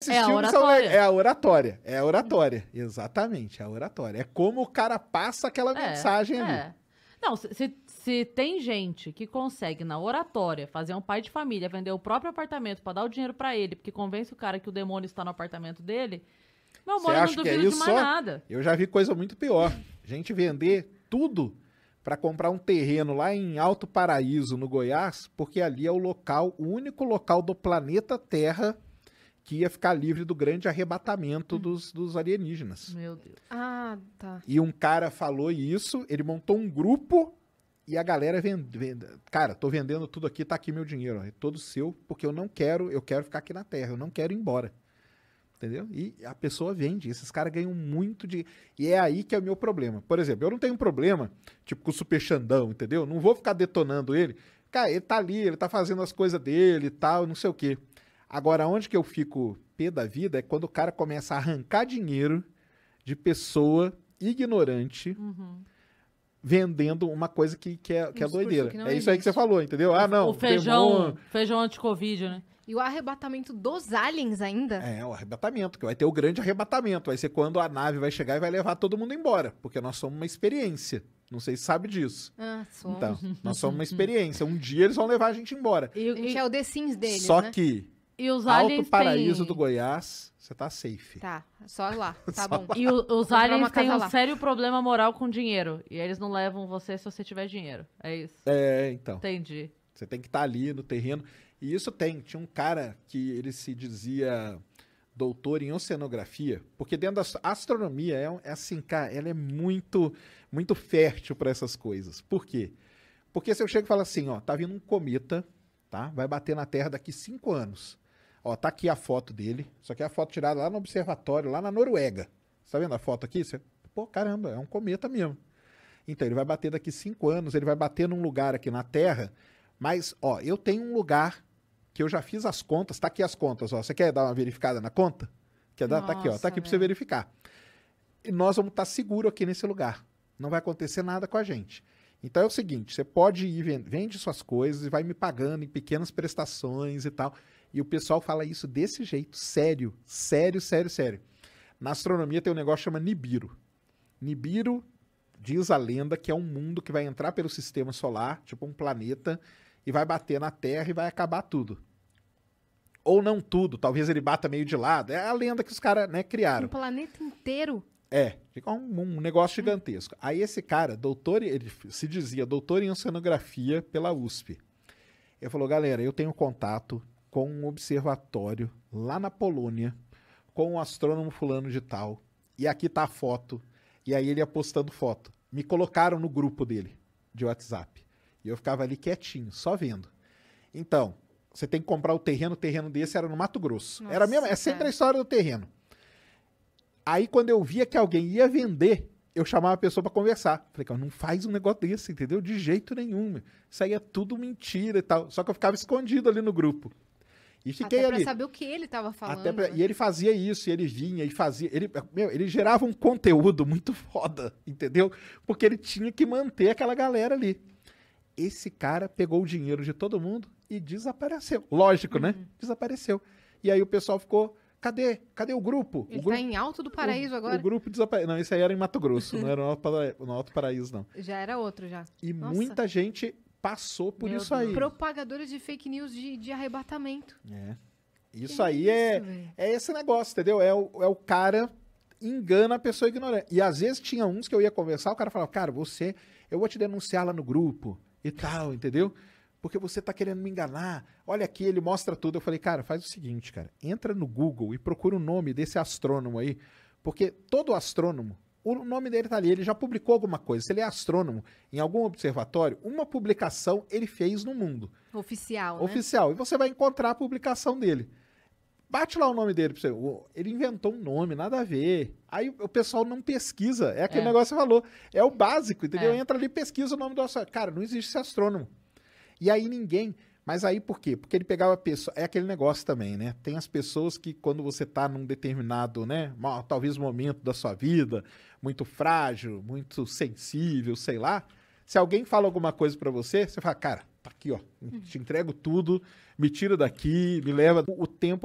Esses é a oratória. é a oratória. É a oratória. Exatamente, é a oratória. É como o cara passa aquela é, mensagem é. Não, se, se tem gente que consegue na oratória fazer um pai de família vender o próprio apartamento para dar o dinheiro para ele, porque convence o cara que o demônio está no apartamento dele, meu amor, eu não duvido que é isso de mais nada. Eu já vi coisa muito pior. Gente vender tudo para comprar um terreno lá em Alto Paraíso, no Goiás, porque ali é o local, o único local do planeta Terra que ia ficar livre do grande arrebatamento hum. dos, dos alienígenas. Meu Deus. Ah, tá. E um cara falou isso, ele montou um grupo e a galera vende, cara, tô vendendo tudo aqui, tá aqui meu dinheiro, ó, é todo seu, porque eu não quero, eu quero ficar aqui na terra, eu não quero ir embora. Entendeu? E a pessoa vende, esses caras ganham muito de. E é aí que é o meu problema. Por exemplo, eu não tenho um problema, tipo, com o Super Xandão, entendeu? Não vou ficar detonando ele. Cara, ele tá ali, ele tá fazendo as coisas dele e tal, não sei o quê. Agora, onde que eu fico pé da vida é quando o cara começa a arrancar dinheiro de pessoa ignorante. Uhum vendendo uma coisa que, que é, que é doideira. Que é isso aí que você falou, entendeu? Ah, não. O feijão, feijão anti-Covid, né? E o arrebatamento dos aliens ainda? É, o arrebatamento, que vai ter o grande arrebatamento. Vai ser quando a nave vai chegar e vai levar todo mundo embora, porque nós somos uma experiência. Não sei se sabe disso. Ah, somos. Então, nós somos uma experiência. Um dia eles vão levar a gente embora. E, e... é o The Sims deles, Só né? que e os Alto Paraíso do Goiás, você tá safe. Tá, só lá, tá só bom. Lá. E o, os aliens têm um lá. sério problema moral com dinheiro. E eles não levam você se você tiver dinheiro. É isso. É, então. Entendi. Você tem que estar tá ali no terreno. E isso tem. Tinha um cara que ele se dizia doutor em oceanografia, porque dentro da astronomia é, é assim, cara, ela é muito, muito fértil para essas coisas. Por quê? Porque se eu chego e falo assim, ó, tá vindo um cometa, tá? Vai bater na Terra daqui cinco anos. Ó, tá aqui a foto dele. Isso aqui é a foto tirada lá no observatório, lá na Noruega. Você tá vendo a foto aqui? Você... Pô, caramba, é um cometa mesmo. Então, ele vai bater daqui cinco anos, ele vai bater num lugar aqui na Terra. Mas, ó, eu tenho um lugar que eu já fiz as contas, tá aqui as contas, ó. Você quer dar uma verificada na conta? Quer dar? Nossa, tá aqui, ó. Tá aqui para você verificar. E nós vamos estar tá seguro aqui nesse lugar. Não vai acontecer nada com a gente. Então é o seguinte, você pode ir, vende suas coisas e vai me pagando em pequenas prestações e tal. E o pessoal fala isso desse jeito, sério, sério, sério, sério. Na astronomia tem um negócio chamado Nibiru. Nibiru diz a lenda que é um mundo que vai entrar pelo sistema solar, tipo um planeta, e vai bater na Terra e vai acabar tudo. Ou não tudo, talvez ele bata meio de lado. É a lenda que os caras né, criaram. Um planeta inteiro? É, fica um, um negócio hum. gigantesco. Aí esse cara, doutor, ele se dizia doutor em oceanografia pela USP. Ele falou, galera, eu tenho contato com um observatório lá na Polônia com um astrônomo fulano de tal. E aqui tá a foto. E aí ele ia postando foto. Me colocaram no grupo dele de WhatsApp. E eu ficava ali quietinho, só vendo. Então, você tem que comprar o terreno, o terreno desse era no Mato Grosso. Nossa, era mesmo, é sempre a história do terreno. Aí quando eu via que alguém ia vender, eu chamava a pessoa para conversar. Falei, cara, não faz um negócio desse, entendeu? De jeito nenhum. Isso aí é tudo mentira e tal. Só que eu ficava escondido ali no grupo. E fiquei Até ali. Pra saber o que ele estava falando. Pra... Né? E ele fazia isso, ele vinha e fazia. Ele, meu, ele gerava um conteúdo muito foda, entendeu? Porque ele tinha que manter aquela galera ali. Esse cara pegou o dinheiro de todo mundo e desapareceu. Lógico, né? uhum. né? Desapareceu. E aí o pessoal ficou. Cadê? Cadê o grupo? Ele o grupo... tá em Alto do Paraíso o, agora. O grupo desapareceu. Não, isso aí era em Mato Grosso, não era no Alto, Paraíso, não. Já era outro, já. E Nossa. muita gente passou por Meu isso aí. Propagadora de fake news de, de arrebatamento. É. Isso que aí é, isso, é, é esse negócio, entendeu? É o, é o cara engana a pessoa ignorante. E às vezes tinha uns que eu ia conversar, o cara falava, cara, você, eu vou te denunciar lá no grupo e tal, entendeu? Porque você tá querendo me enganar. Olha aqui, ele mostra tudo. Eu falei, cara, faz o seguinte, cara, entra no Google e procura o nome desse astrônomo aí, porque todo astrônomo o nome dele tá ali, ele já publicou alguma coisa. Se ele é astrônomo em algum observatório, uma publicação ele fez no mundo. Oficial. Né? Oficial. Né? E você vai encontrar a publicação dele. Bate lá o nome dele pra você. Ele inventou um nome, nada a ver. Aí o pessoal não pesquisa. É aquele é. negócio que você falou. É o básico, entendeu? É. Entra ali, pesquisa o nome do nosso. Cara, não existe esse astrônomo. E aí ninguém. Mas aí por quê? Porque ele pegava pessoa, é aquele negócio também, né? Tem as pessoas que quando você está num determinado, né, talvez momento da sua vida, muito frágil, muito sensível, sei lá, se alguém fala alguma coisa para você, você fala: "Cara, tá aqui, ó, hum. te entrego tudo, me tira daqui, me leva". O tempo